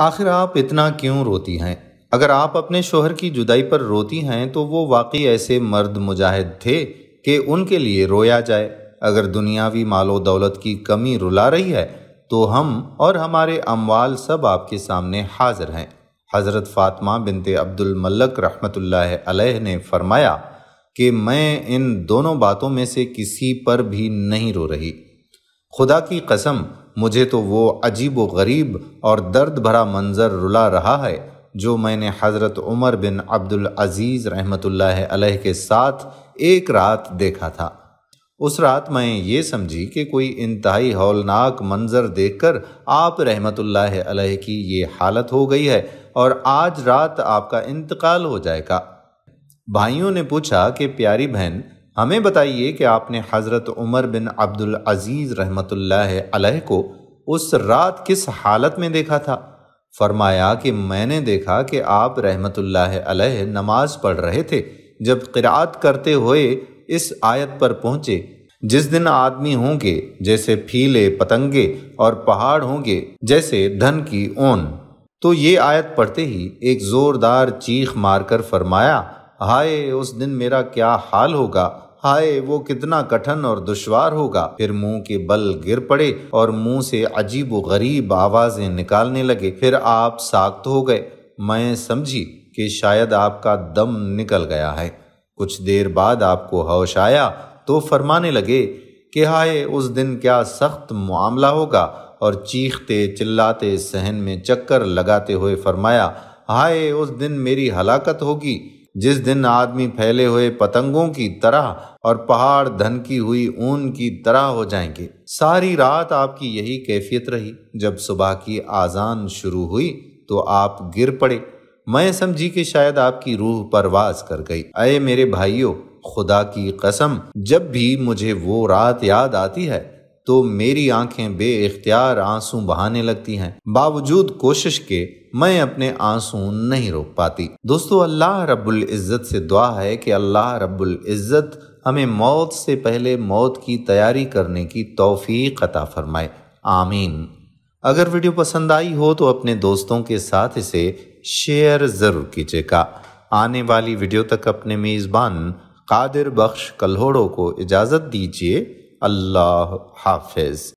आखिर आप इतना क्यों रोती हैं अगर आप अपने शोहर की जुदाई पर रोती हैं तो वो वाकई ऐसे मर्द मुजाहिद थे कि उनके लिए रोया जाए अगर दुनियावी मालो दौलत की कमी रुला रही है तो हम और हमारे अमवाल सब आपके सामने हाजिर हैं हज़रत फ़ातमा बिनते अब्दुल मल्लक रहमतुल्लाह अलैह ने फरमाया कि मैं इन दोनों बातों में से किसी पर भी नहीं रो रही खुदा की कसम मुझे तो वो अजीब व गरीब और दर्द भरा मंज़र रुला रहा है जो मैंने हज़रत उमर बिन अब्दुल अजीज़ रहमतुल्लाह अलैह के साथ एक रात देखा था उस रात मैं ये समझी कि कोई इंतहाई हौलनाक मंज़र देखकर आप रहमतुल्लाह अलैह की ये हालत हो गई है और आज रात आपका इंतकाल हो जाएगा भाइयों ने पूछा कि प्यारी बहन हमें बताइए कि आपने हज़रत उमर बिन अब्दुल अजीज़ रहमत अलैह को उस रात किस हालत में देखा था फरमाया कि मैंने देखा कि आप रहमत अलैह नमाज पढ़ रहे थे जब किरात करते हुए इस आयत पर पहुँचे जिस दिन आदमी होंगे जैसे फीले पतंगे और पहाड़ होंगे जैसे धन की ओन तो ये आयत पढ़ते ही एक ज़ोरदार चीख मारकर फरमाया हाय उस दिन मेरा क्या हाल होगा हाय वो कितना कठिन और दुश्वार होगा फिर मुंह के बल गिर पड़े और मुंह से अजीब गरीब आवाजें निकालने लगे फिर आप साक्त हो गए मैं समझी कि शायद आपका दम निकल गया है कुछ देर बाद आपको होश आया तो फरमाने लगे कि हाय उस दिन क्या सख्त मामला होगा और चीखते चिल्लाते सहन में चक्कर लगाते हुए फरमाया हाय उस दिन मेरी हलाकत होगी जिस दिन आदमी फैले हुए पतंगों की तरह और पहाड़ धनकी हुई ऊन की तरह हो जाएंगे सारी रात आपकी यही कैफियत रही जब सुबह की आजान शुरू हुई तो आप गिर पड़े मैं समझी कि शायद आपकी रूह परवाज कर गई अये मेरे भाइयों खुदा की कसम जब भी मुझे वो रात याद आती है तो मेरी आंखें बेख्तियार आंसू बहाने लगती हैं बावजूद कोशिश के मैं अपने आंसू नहीं रोक पाती दोस्तों अल्लाह रब्बुल इज़्ज़त से दुआ है कि अल्लाह रब्बुल इज़्ज़त हमें मौत से पहले मौत की तैयारी करने की तौफीक अता फरमाए आमीन अगर वीडियो पसंद आई हो तो अपने दोस्तों के साथ इसे शेयर ज़रूर कीजिएगा आने वाली वीडियो तक अपने मेज़बान कादिर बख्श कल्होड़ों को इजाज़त दीजिए अल्लाह हाफिज़